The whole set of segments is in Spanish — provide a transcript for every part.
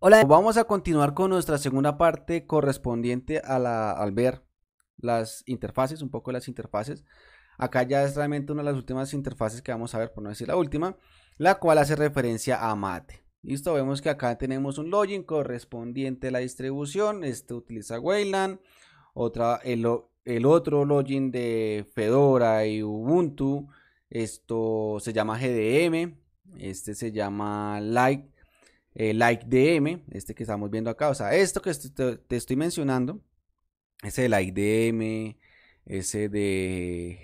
Hola, vamos a continuar con nuestra segunda parte correspondiente a la, al ver las interfaces, un poco las interfaces. Acá ya es realmente una de las últimas interfaces que vamos a ver, por no decir la última, la cual hace referencia a Mate. Listo, vemos que acá tenemos un login correspondiente a la distribución, este utiliza Wayland, otra, el, otro login de Fedora y Ubuntu, esto se llama GDM, este se llama Light el eh, like este que estamos viendo acá, o sea, esto que te estoy mencionando, ese de like DM, ese de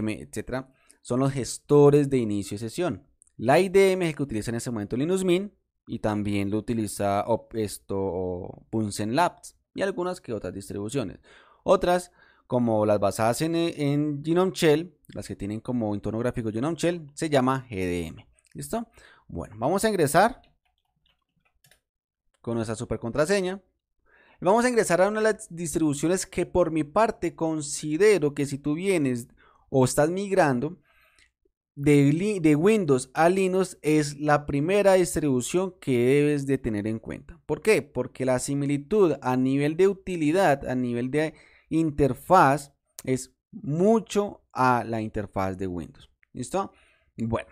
GDM, etcétera, son los gestores de inicio y sesión. Like DM es el que utiliza en ese momento Linux Mint y también lo utiliza esto Punsen Labs y algunas que otras distribuciones. Otras como las basadas en, en Genome Shell, las que tienen como entorno gráfico Genome Shell, se llama GDM. ¿Listo? Bueno, vamos a ingresar con nuestra super contraseña. Vamos a ingresar a una de las distribuciones que por mi parte considero que si tú vienes o estás migrando de, de Windows a Linux es la primera distribución que debes de tener en cuenta. ¿Por qué? Porque la similitud a nivel de utilidad, a nivel de interfaz, es mucho a la interfaz de Windows. ¿Listo? Bueno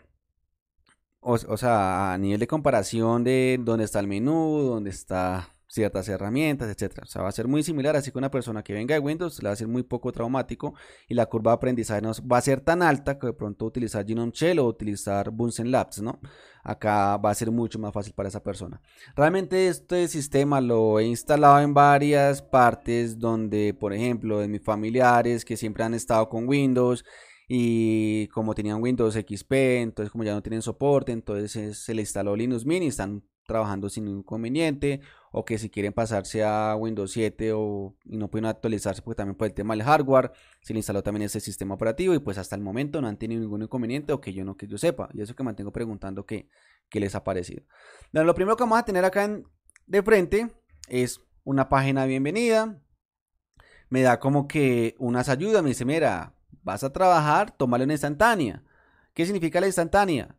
o, sea, a nivel de comparación de dónde está el menú, dónde está ciertas herramientas, etcétera. O sea, va a ser muy similar, así que una persona que venga de Windows le va a ser muy poco traumático y la curva de aprendizaje no va a ser tan alta que de pronto utilizar Genome Shell o utilizar Bunsen Labs, ¿no? Acá va a ser mucho más fácil para esa persona. Realmente este sistema lo he instalado en varias partes donde, por ejemplo, de mis familiares que siempre han estado con Windows, y como tenían Windows XP, entonces como ya no tienen soporte, entonces se le instaló Linux Mini y están trabajando sin ningún inconveniente o que si quieren pasarse a Windows 7 o y no pueden actualizarse porque también por el tema del hardware se le instaló también ese sistema operativo y pues hasta el momento no han tenido ningún inconveniente o que yo no que yo sepa y eso que mantengo preguntando qué les ha parecido lo primero que vamos a tener acá de frente es una página bienvenida me da como que unas ayudas me dice mira Vas a trabajar, tomarle una instantánea. ¿Qué significa la instantánea?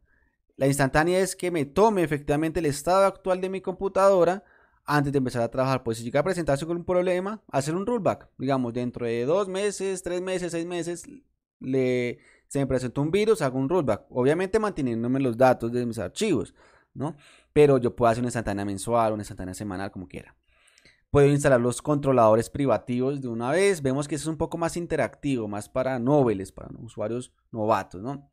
La instantánea es que me tome efectivamente el estado actual de mi computadora antes de empezar a trabajar. Pues si llega a presentarse con un problema, hacer un rollback. Digamos, dentro de dos meses, tres meses, seis meses, le, se me presentó un virus, hago un rollback. Obviamente manteniéndome los datos de mis archivos, ¿no? Pero yo puedo hacer una instantánea mensual, una instantánea semanal, como quiera. Puedo instalar los controladores privativos de una vez. Vemos que es un poco más interactivo, más para noveles, para usuarios novatos, ¿no?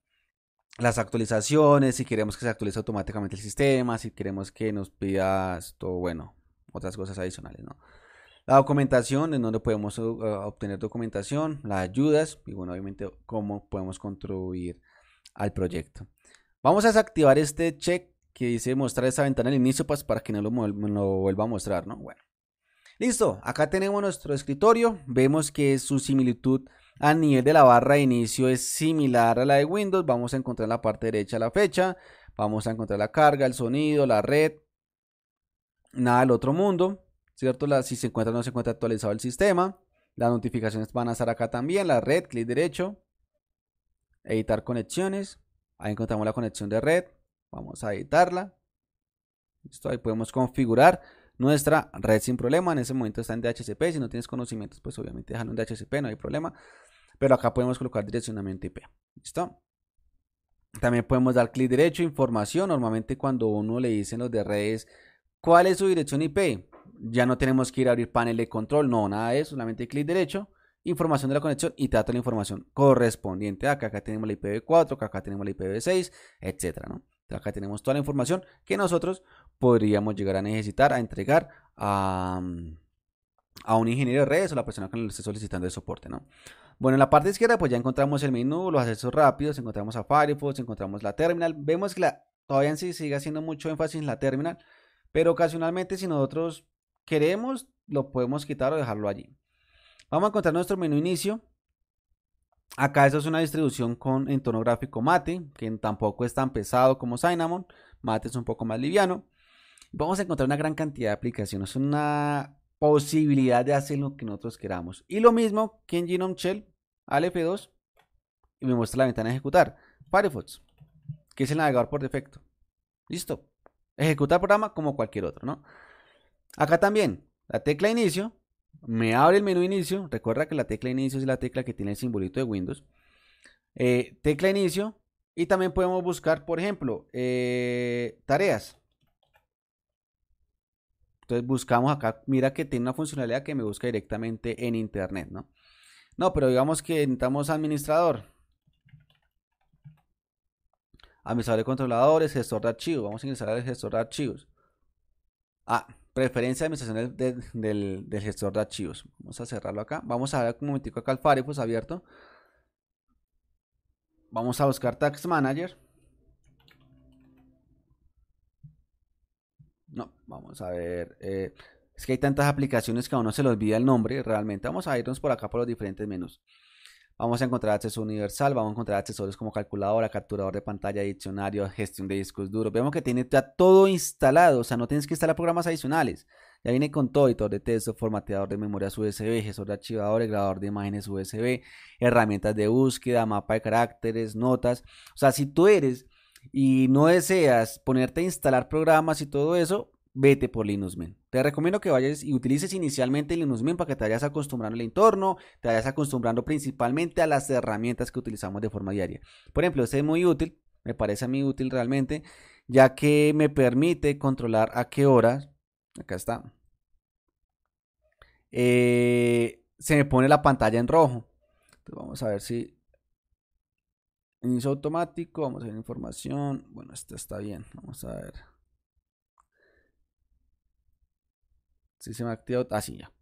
Las actualizaciones, si queremos que se actualice automáticamente el sistema, si queremos que nos pida todo bueno, otras cosas adicionales, ¿no? La documentación, en donde podemos uh, uh, obtener documentación, las ayudas y bueno, obviamente cómo podemos contribuir al proyecto. Vamos a desactivar este check que dice mostrar esa ventana al inicio pues, para que no lo vuelva a mostrar, ¿no? Bueno. Listo, acá tenemos nuestro escritorio, vemos que su similitud a nivel de la barra de inicio es similar a la de Windows, vamos a encontrar en la parte derecha la fecha, vamos a encontrar la carga, el sonido, la red, nada del otro mundo, ¿cierto? La, si se encuentra o no se encuentra actualizado el sistema, las notificaciones van a estar acá también, la red, clic derecho, editar conexiones, ahí encontramos la conexión de red, vamos a editarla, listo, ahí podemos configurar nuestra red sin problema. En ese momento está en DHCP. Si no tienes conocimientos, pues obviamente déjalo en DHCP, no hay problema. Pero acá podemos colocar direccionamiento IP. ¿Listo? También podemos dar clic derecho, información. Normalmente cuando uno le dice dicen los de redes, ¿cuál es su dirección IP? Ya no tenemos que ir a abrir panel de control, no, nada de eso, solamente clic derecho, información de la conexión y te toda la información correspondiente. Acá, acá tenemos la IPv4, acá, acá tenemos la IPv6, etcétera, ¿no? Acá tenemos toda la información que nosotros podríamos llegar a necesitar, a entregar mm, a, un ingeniero de redes o la persona que nos esté solicitando el soporte, ¿no? Bueno, en la parte izquierda pues ya encontramos el menú, los accesos rápidos, encontramos a Firefox, encontramos la terminal. Vemos que la, todavía sí sigue haciendo mucho énfasis en la terminal, pero ocasionalmente si nosotros queremos lo podemos quitar o dejarlo allí. Vamos a encontrar nuestro menú inicio, Acá eso es una distribución con entorno gráfico mate, que tampoco es tan pesado como Cinnamon. Mate es un poco más liviano. Vamos a encontrar una gran cantidad de aplicaciones, una posibilidad de hacer lo que nosotros queramos. Y lo mismo que en Genome Shell, al F2, y me muestra la ventana de ejecutar. Firefox, que es el navegador por defecto. Listo. Ejecutar programa como cualquier otro, ¿no? Acá también, la tecla inicio me abre el menú inicio, recuerda que la tecla inicio es la tecla que tiene el simbolito de Windows, eh, tecla inicio y también podemos buscar, por ejemplo, eh, tareas. Entonces buscamos acá, mira que tiene una funcionalidad que me busca directamente en internet, ¿no? No, pero digamos que necesitamos administrador. Administrador de controladores, gestor de archivos. Vamos a ingresar al gestor de archivos. Ah, Preferencia administración del, gestor de archivos. Vamos a cerrarlo acá. Vamos a ver un momentico acá el Firefox abierto. Vamos a buscar Tax Manager. No, vamos a ver. Eh, es que hay tantas aplicaciones que a uno se le olvida el nombre realmente. Vamos a irnos por acá por los diferentes menús. Vamos a encontrar acceso universal, vamos a encontrar accesorios como calculadora, capturador de pantalla, diccionario, gestión de discos duros. Vemos que tiene ya todo instalado, o sea, no tienes que instalar programas adicionales. Ya viene con todo, editor de texto, formateador de memorias USB, gestor de archivadores, grabador de imágenes USB, herramientas de búsqueda, mapa de caracteres, notas. O sea, si tú eres y no deseas ponerte a instalar programas y todo eso, vete por Linux Mint. Te recomiendo que vayas y utilices inicialmente Linux Mint para que te vayas acostumbrando al entorno, te vayas acostumbrando principalmente a las herramientas que utilizamos de forma diaria. Por ejemplo, este es muy útil, me parece a mí útil realmente, ya que me permite controlar a qué horas, acá está, eh, se me pone la pantalla en rojo. vamos a ver si inicio automático, vamos a ver información, bueno, esto está bien, vamos a ver. me ha activado, así ah, ya.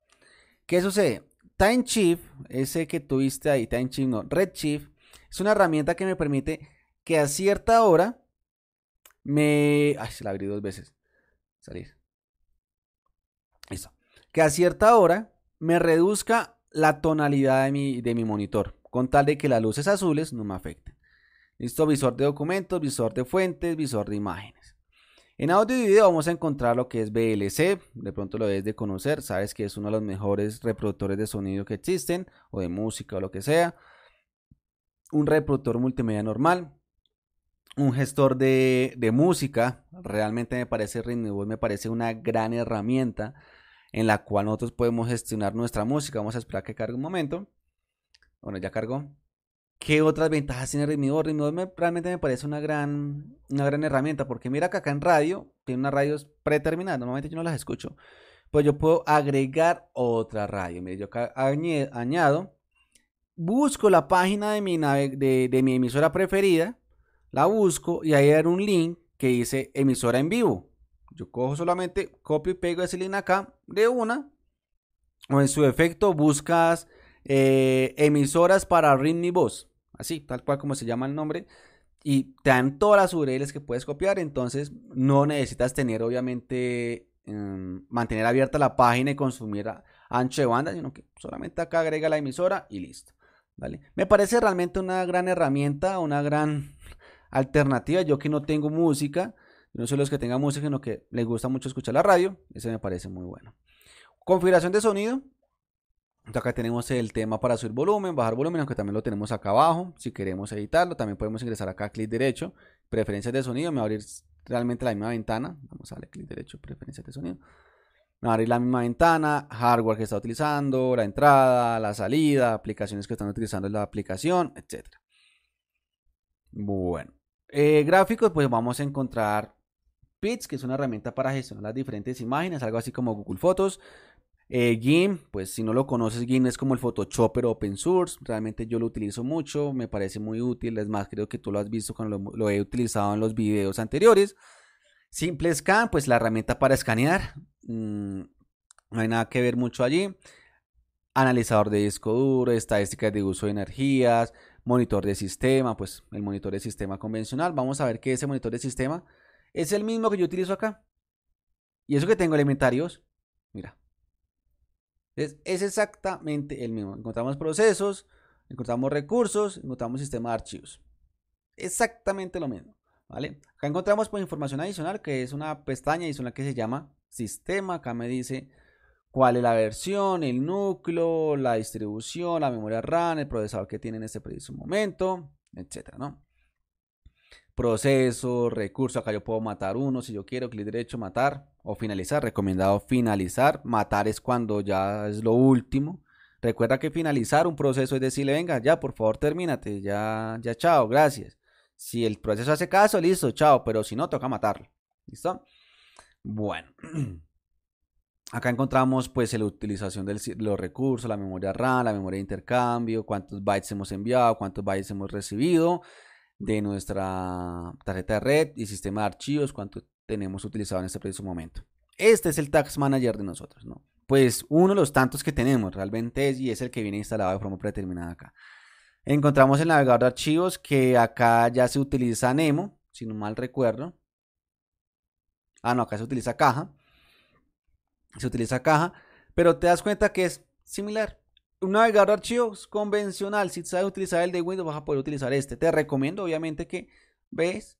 ¿Qué sucede? Time Chief, ese que tuviste ahí, Time Chief, no, Redshift, es una herramienta que me permite que a cierta hora me... Ay, se la abrí dos veces. Salir. Listo. Que a cierta hora me reduzca la tonalidad de mi, de mi monitor, con tal de que las luces azules no me afecten. Listo, visor de documentos, visor de fuentes, visor de imágenes. En audio y video vamos a encontrar lo que es VLC, de pronto lo debes de conocer, sabes que es uno de los mejores reproductores de sonido que existen, o de música o lo que sea. Un reproductor multimedia normal, un gestor de, música, realmente me parece Ritmo me parece una gran herramienta en la cual nosotros podemos gestionar nuestra música. Vamos a esperar que cargue un momento. Bueno, ya cargó. ¿Qué otras ventajas tiene el Ritmi 2 realmente me parece una gran, una gran herramienta, porque mira que acá en radio, tiene unas radios preterminada normalmente yo no las escucho, pues yo puedo agregar otra radio. Mire, yo acá añado, busco la página de mi, de mi emisora preferida, la busco y ahí hay un link que dice emisora en vivo. Yo cojo solamente, copio y pego ese link acá de una, o en su efecto buscas eh, emisoras para Rhythm Voz así, tal cual como se llama el nombre, y te dan todas las URLs que puedes copiar, entonces no necesitas tener obviamente em, mantener abierta la página y consumir ancho de banda, sino que solamente acá agrega la emisora y listo. ¿vale? Me parece realmente una gran herramienta, una gran alternativa. Yo que no tengo música, no soy los que tengan música, sino que les gusta mucho escuchar la radio, ese me parece muy bueno. Configuración de sonido, acá tenemos el tema para subir volumen, bajar volumen, aunque también lo tenemos acá abajo. Si queremos editarlo, también podemos ingresar acá, clic derecho, preferencias de sonido. Me va a abrir realmente la misma ventana. Vamos a darle clic derecho, preferencias de sonido. Me va a abrir la misma ventana, hardware que está utilizando, la entrada, la salida, aplicaciones que están utilizando la aplicación, etc. Bueno, eh, gráficos, pues vamos a encontrar Pits, que es una herramienta para gestionar las diferentes imágenes, algo así como Google Fotos. Eh, pues si no lo conoces, GIMP es como el Photoshop pero open source. Realmente yo lo utilizo mucho, me parece muy útil. Es más, creo que tú lo has visto cuando lo, he utilizado en los videos anteriores. Simple Scan, pues la herramienta para escanear. Mm, no hay nada que ver mucho allí. Analizador de disco duro, estadísticas de uso de energías, monitor de sistema, pues el monitor de sistema convencional. Vamos a ver que ese monitor de sistema. Es el mismo que yo utilizo acá. Y eso que tengo elementarios. Mira, entonces, es exactamente el mismo. Encontramos procesos, encontramos recursos, encontramos sistema de archivos. Exactamente lo mismo. ¿Vale? Acá encontramos pues, información adicional, que es una pestaña adicional que se llama sistema. Acá me dice cuál es la versión, el núcleo, la distribución, la memoria RAM, el procesador que tiene en este preciso momento, etcétera, ¿no? Proceso, recurso, acá yo puedo matar uno si yo quiero, clic derecho, matar o finalizar, recomendado finalizar, matar es cuando ya es lo último. Recuerda que finalizar un proceso es decirle, venga, ya por favor termínate, ya, ya chao, gracias. Si el proceso hace caso, listo, chao, pero si no, toca matarlo. ¿Listo? Bueno. Acá encontramos pues la utilización de los recursos, la memoria RAM, la memoria de intercambio, cuántos bytes hemos enviado, cuántos bytes hemos recibido de nuestra tarjeta de red y sistema de archivos, cuántos tenemos utilizado en este preciso momento. Este es el Tax Manager de nosotros, ¿no? Pues uno de los tantos que tenemos realmente es y es el que viene instalado de forma predeterminada acá. Encontramos el navegador de archivos que acá ya se utiliza Nemo, si no mal recuerdo. Ah, no, acá se utiliza caja. Se utiliza caja, pero te das cuenta que es similar. Un navegador de archivos convencional, si sabes utilizar el de Windows, vas a poder utilizar este. Te recomiendo, obviamente, que ves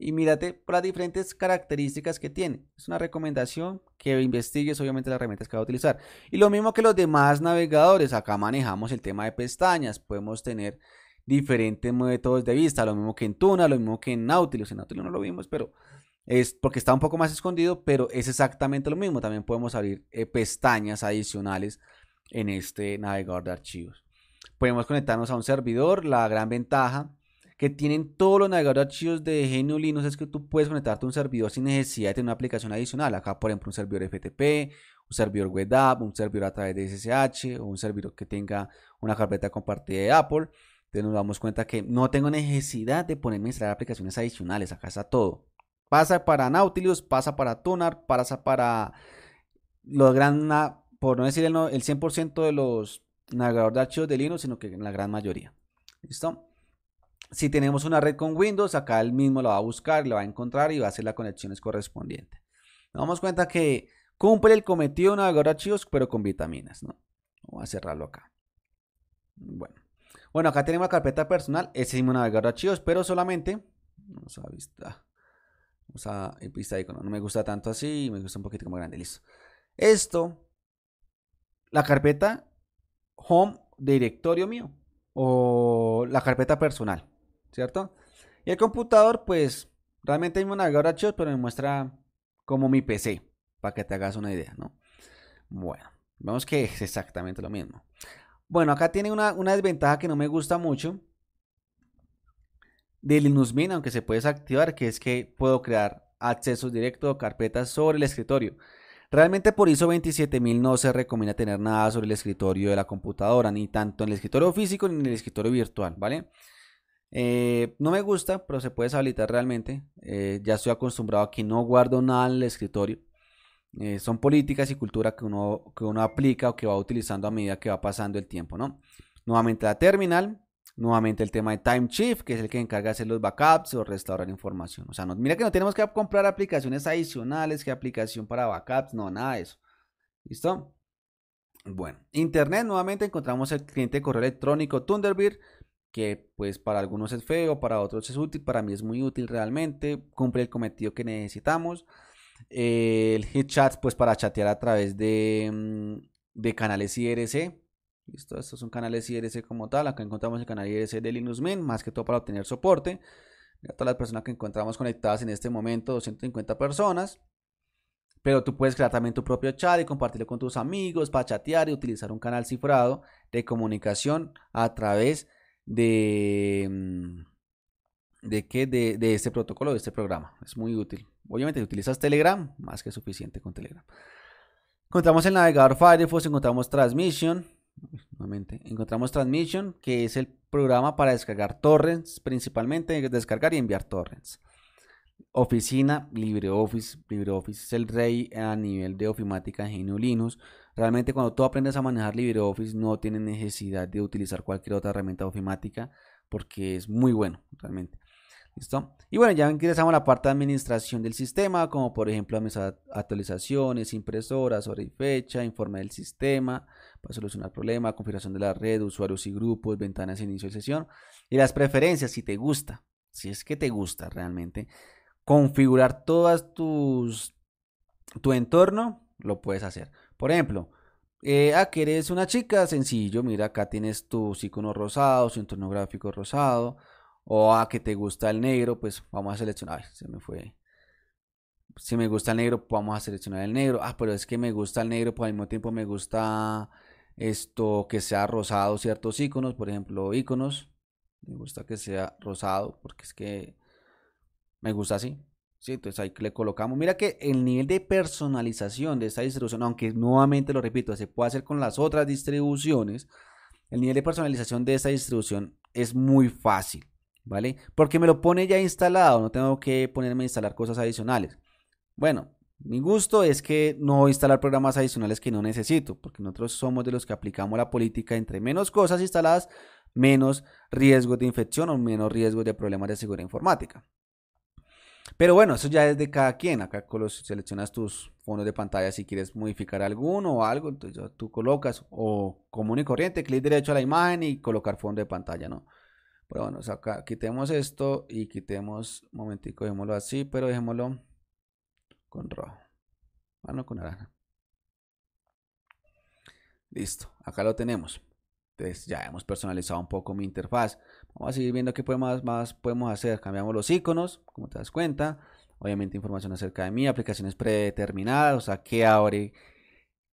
y mírate por las diferentes características que tiene. Es una recomendación que investigues obviamente las herramientas que va a utilizar. Y lo mismo que los demás navegadores, acá manejamos el tema de pestañas, podemos tener diferentes métodos de vista, lo mismo que en Tuna, lo mismo que en Nautilus, en Nautilus no lo vimos, pero es porque está un poco más escondido, pero es exactamente lo mismo, también podemos abrir eh, pestañas adicionales en este navegador de archivos. Podemos conectarnos a un servidor, la gran ventaja que tienen todos los navegadores de archivos de Genio Linux es que tú puedes conectarte a un servidor sin necesidad de tener una aplicación adicional. Acá, por ejemplo, un servidor FTP, un servidor web un servidor a través de SSH o un servidor que tenga una carpeta compartida de Apple. Entonces nos damos cuenta que no tengo necesidad de ponerme a instalar aplicaciones adicionales. Acá está todo. Pasa para Nautilus, pasa para Tonar, pasa para los gran, por no decir el, 100% de los navegadores de archivos de Linux, sino que la gran mayoría. ¿Listo? Si tenemos una red con Windows, acá él mismo lo va a buscar, la va a encontrar y va a hacer las conexiones correspondientes. Nos damos cuenta que cumple el cometido de navegador archivos, pero con vitaminas, ¿no? Vamos a cerrarlo acá. Bueno. Bueno, acá tenemos la carpeta personal, ese mismo navegador archivos, pero solamente... Vamos a vista... Vamos a vista icono. No me gusta tanto así, me gusta un poquito más grande, listo. Esto, la carpeta home directorio mío o la carpeta personal. ¿cierto? Y el computador, pues, realmente hay una archivos pero me muestra como mi PC, para que te hagas una idea, ¿no? Bueno, vemos que es exactamente lo mismo. Bueno, acá tiene una, una desventaja que no me gusta mucho de Linux Mint, aunque se puede desactivar, que es que puedo crear accesos directos o carpetas sobre el escritorio. Realmente por ISO 27000 no se recomienda tener nada sobre el escritorio de la computadora, ni tanto en el escritorio físico ni en el escritorio virtual, ¿vale? Eh, no me gusta, pero se puede deshabilitar realmente. Eh, ya estoy acostumbrado a que no guardo nada en el escritorio. Eh, son políticas y cultura que uno, que uno aplica o que va utilizando a medida que va pasando el tiempo, ¿no? Nuevamente la terminal, nuevamente el tema de Time Shift, que es el que encarga hacer los backups o restaurar información. O sea, mira que no tenemos que comprar aplicaciones adicionales, que aplicación para backups, no, nada de eso. ¿Listo? Bueno, Internet, nuevamente encontramos el cliente de correo electrónico Thunderbird que pues para algunos es feo, para otros es útil, para mí es muy útil realmente, cumple el cometido que necesitamos. Eh, el HitChat pues para chatear a través de, mm, de canales IRC. Listo, estos son canales IRC como tal. Acá encontramos el canal IRC de Linux Mint, más que todo para obtener soporte. todas las personas que encontramos conectadas en este momento, 250 personas. Pero tú puedes crear también tu propio chat y compartirlo con tus amigos para chatear y utilizar un canal cifrado de comunicación a través de de... Mm, ¿De qué? De, este protocolo, de este programa. Es muy útil. Obviamente, si utilizas Telegram, más que suficiente con Telegram. Encontramos el navegador Firefox, encontramos Transmission, nuevamente, encontramos Transmission, que es el programa para descargar torrents, principalmente descargar y enviar torrents. Oficina, LibreOffice, LibreOffice es el rey a nivel de ofimática en Linux. Realmente cuando tú aprendes a manejar LibreOffice no tienes necesidad de utilizar cualquier otra herramienta ofimática porque es muy bueno realmente. ¿Listo? Y bueno, ya ingresamos a la parte de administración del sistema, como por ejemplo actualizaciones, impresoras, hora y fecha, informe del sistema para solucionar problemas, configuración de la red, usuarios y grupos, ventanas de inicio y sesión y las preferencias, si te gusta, si es que te gusta realmente, configurar todas tus tu entorno, lo puedes hacer. Por ejemplo, eh, a ah, que eres una chica, sencillo, mira, acá tienes tus iconos rosados, tu entorno gráfico rosado, o a ah, que te gusta el negro, pues vamos a seleccionar, se me fue. Si me gusta el negro, pues vamos a seleccionar el negro. Ah, pero es que me gusta el negro, pues al mismo tiempo me gusta esto que sea rosado ciertos iconos, por ejemplo, iconos. Me gusta que sea rosado porque es que me gusta así. Sí, entonces ahí le colocamos. Mira que el nivel de personalización de esta distribución, aunque nuevamente lo repito, se puede hacer con las otras distribuciones, el nivel de personalización de esta distribución es muy fácil, ¿vale? Porque me lo pone ya instalado, no tengo que ponerme a instalar cosas adicionales. Bueno, mi gusto es que no instalar programas adicionales que no necesito, porque nosotros somos de los que aplicamos la política entre menos cosas instaladas, menos riesgos de infección o menos riesgos de problemas de seguridad informática. Pero bueno, eso ya es de cada quien. Acá seleccionas tus fondos de pantalla si quieres modificar alguno o algo. Entonces tú colocas o común y corriente, clic derecho a la imagen y colocar fondo de pantalla, ¿no? Pero bueno, acá quitemos esto y quitemos, un momentico, dejémoslo así, pero dejémoslo con rojo. Bueno, ah, con naranja. Listo, acá lo tenemos. Pues, ya hemos personalizado un poco mi interfaz. Vamos a seguir viendo qué más, más podemos hacer. Cambiamos los iconos, como te das cuenta. Obviamente información acerca de mí, aplicaciones predeterminadas, o sea, qué abre,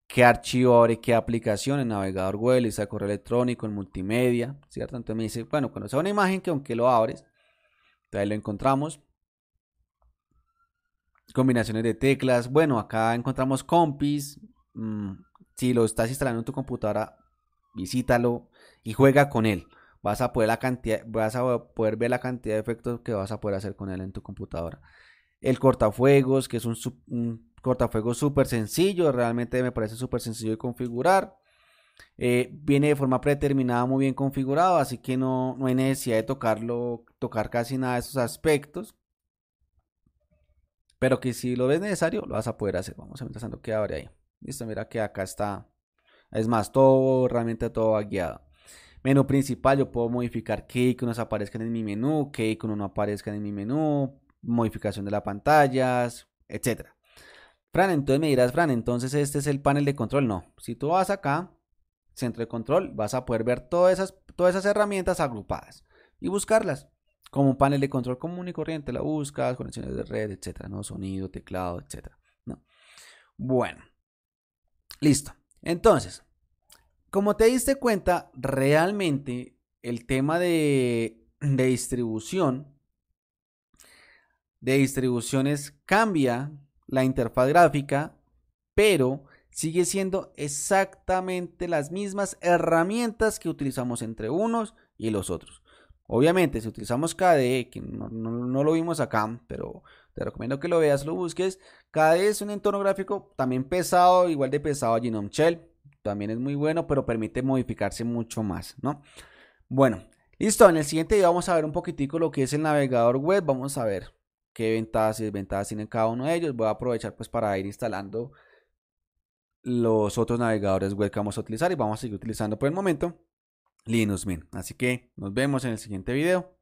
qué archivo abre, qué aplicación, en navegador web, el correo electrónico, en multimedia, ¿cierto? Entonces me dice, bueno, cuando sea una imagen que aunque lo abres, ahí lo encontramos. Combinaciones de teclas, bueno, acá encontramos compis. Mm, si lo estás instalando en tu computadora, visítalo y juega con él. Vas a, poder la cantidad, vas a poder ver la cantidad de efectos que vas a poder hacer con él en tu computadora. El cortafuegos, que es un, cortafuegos súper sencillo, realmente me parece súper sencillo de configurar. Eh, viene de forma predeterminada, muy bien configurado, así que no, hay necesidad de tocarlo, tocar casi nada de esos aspectos. Pero que si lo ves necesario, lo vas a poder hacer. Vamos a ver que abre ahí. Listo, mira que acá está es más, todo, realmente todo va guiado. Menú principal, yo puedo modificar que iconos aparezcan en mi menú, que iconos no aparezcan en mi menú, modificación de las pantallas, etc. Fran, entonces me dirás, Fran, entonces este es el panel de control. No, si tú vas acá, centro de control, vas a poder ver todas esas, todas esas herramientas agrupadas y buscarlas como un panel de control común y corriente. La buscas, conexiones de red, etcétera, ¿no? Sonido, teclado, etcétera. Bueno, listo. Entonces, como te diste cuenta, realmente el tema de, distribución, de distribuciones cambia la interfaz gráfica, pero sigue siendo exactamente las mismas herramientas que utilizamos entre unos y los otros. Obviamente, si utilizamos KDE, que no, lo vimos acá, pero te recomiendo que lo veas, lo busques. KDE es un entorno gráfico también pesado, igual de pesado a Genome Shell. También es muy bueno, pero permite modificarse mucho más, ¿no? Bueno, listo. En el siguiente día vamos a ver un poquitico lo que es el navegador web. Vamos a ver qué ventajas y desventajas tienen cada uno de ellos. Voy a aprovechar pues para ir instalando los otros navegadores web que vamos a utilizar y vamos a seguir utilizando por el momento. Linux Mint. Así que nos vemos en el siguiente video.